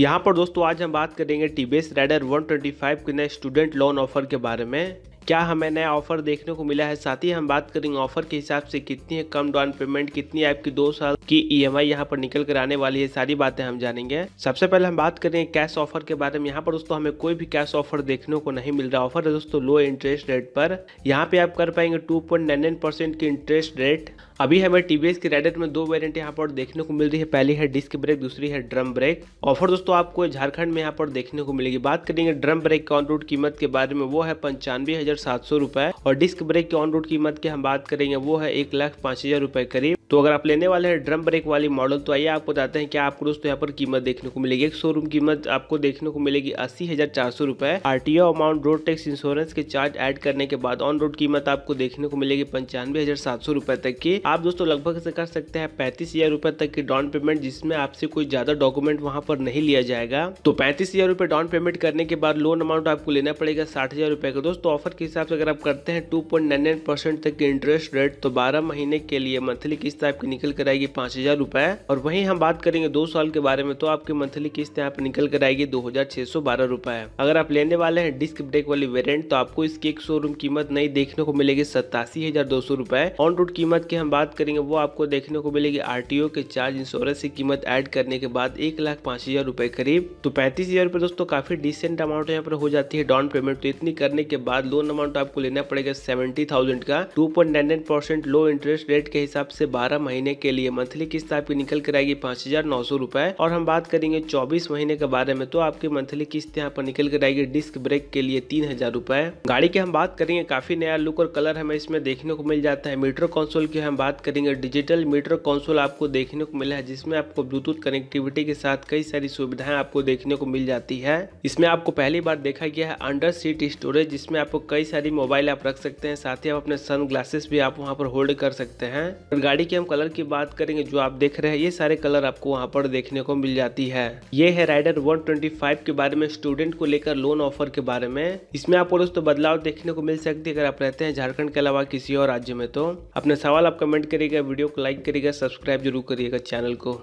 यहाँ पर दोस्तों आज हम बात करेंगे टीबीएस राइडर 125 के नए स्टूडेंट लोन ऑफर के बारे में क्या हमें नया ऑफर देखने को मिला है साथ ही हम बात करेंगे ऑफर के हिसाब से कितनी है कम डाउन पेमेंट कितनी आपकी दो साल की ई एम आई यहाँ पर निकल कर आने वाली है सारी बातें हम जानेंगे सबसे पहले हम बात करेंगे कैश ऑफर के बारे में यहाँ पर दोस्तों हमें कोई भी कैश ऑफर देखने को नहीं मिल रहा ऑफर है दोस्तों लो इंटरेस्ट रेट पर यहाँ पे आप कर पाएंगे टू की इंटरेस्ट रेट अभी हमें टीवीएस की राइडर में दो वेरियंट यहाँ पर देखने को मिल रही है पहली है डिस्क ब्रेक दूसरी है ड्रम ब्रेक ऑफर दोस्तों आपको झारखंड में यहाँ पर देखने को मिलेगी बात करेंगे ड्रम ब्रेक की ऑन रोड कीमत के बारे में वो है पंचानवे हजार सात सौ रुपए और डिस्क ब्रेक की ऑन रोड कीमत की हम बात करेंगे वो है एक लाख हजार करीब तो अगर आप लेने वाले हैं ड्रम ब्रेक वाली मॉडल तो आइए आपको बताते हैं क्या आपको दोस्तों यहाँ पर कीमत देखने को मिलेगी एक शोरूम कीमत आपको देखने को मिलेगी अस्सी हज़ार चार सौ रुपए R T O amount road tax insurance के चार्ज ऐड करने के बाद ऑन रोड कीमत आपको देखने को मिलेगी पंचानवे हज़ार सात सौ रुपए तक की आप दोस्तों लगभग से कर सकते हैं पैंतीस हज़ार रुपये तक की डाउन पेमेंट जिसमें आपसे कोई ज़्यादा डॉक्यूमेंट वहाँ पर नहीं लिया जाएगा तो पैंतीस हज़ार रुपये डाउन पेमेंट करने के बाद लोन अमाउंट आपको लेना पड़ेगा साठ हज़ार रुपये का दोस्तों ऑफर के हिसाब से अगर आप करते हैं two point nine nine percent तक की इंटरेस्ट रेट तो बारह महीने के लिए मंथली किस्त किस्त आपकी निकल कर आएगी पाँच हज़ार रूपए और वहीं हम बात करेंगे दो साल के बारे में तो आपकी मंथली किस्त यहाँ पर निकल कर आएगी दो हज़ार छह सौ बारह रूपए अगर आप लेने वाले हैं डिस्क ब्रेक वाली वेरियंट तो आपको इसकी एक शोरूम कीमत नई देखने को मिलेगी सतासी हजार दो सौ रुपए ऑन रोड कीमत की हम बात करेंगे वो आपको देखने को मिलेगी आरटीओ के चार्ज इंश्योरेंस की कीमत एड करने के बाद एक लाख पांच हजार रुपए करीब तो पैंतीस हजार रुपए दोस्तों काफी डिसेंट अमाउंट यहाँ पर हो जाती है डाउन पेमेंट तो इतनी करने के बाद लोन अमाउंट आपको लेना पड़ेगा सेवेंटी थाउजेंड का two point nine nine percent low interest rate के हिसाब से बारह बारह महीने के लिए मंथली किस्त आपकी निकल कर आएगी पांच हजार नौ सौ रुपए और हम बात करेंगे चौबीस महीने के बारे में तो आपकी मंथली किस्त यहाँ पर निकल कर आएगी डिस्क ब्रेक के लिए तीन हजार रुपए गाड़ी की हम बात करेंगे काफी नया लुक और कलर हमें इसमें देखने को मिल जाता है मीटर कॉन्सोल की हम बात करेंगे डिजिटल मीटर कॉन्सोल आपको देखने को मिला है जिसमें आपको ब्लूटूथ कनेक्टिविटी के साथ कई सारी सुविधाएं आपको देखने को मिल जाती है इसमें आपको पहली बार देखा गया है अंडर सीट स्टोरेज जिसमें आपको कई सारी मोबाइल आप रख सकते हैं साथ ही आप अपने सन ग्लासेस भी आप वहाँ पर होल्ड कर सकते हैं गाड़ी की हम कलर की बात करेंगे जो आप देख रहे हैं ये सारे कलर आपको वहाँ पर देखने को मिल जाती है ये है राइडर 125 के बारे में स्टूडेंट को लेकर लोन ऑफर के बारे में इसमें आपको दोस्तों बदलाव देखने को मिल सकती है अगर आप रहते हैं झारखंड के अलावा किसी और राज्य में तो अपने सवाल आप कमेंट करिएगा वीडियो को लाइक करिएगा सब्सक्राइब जरूर करिएगा चैनल को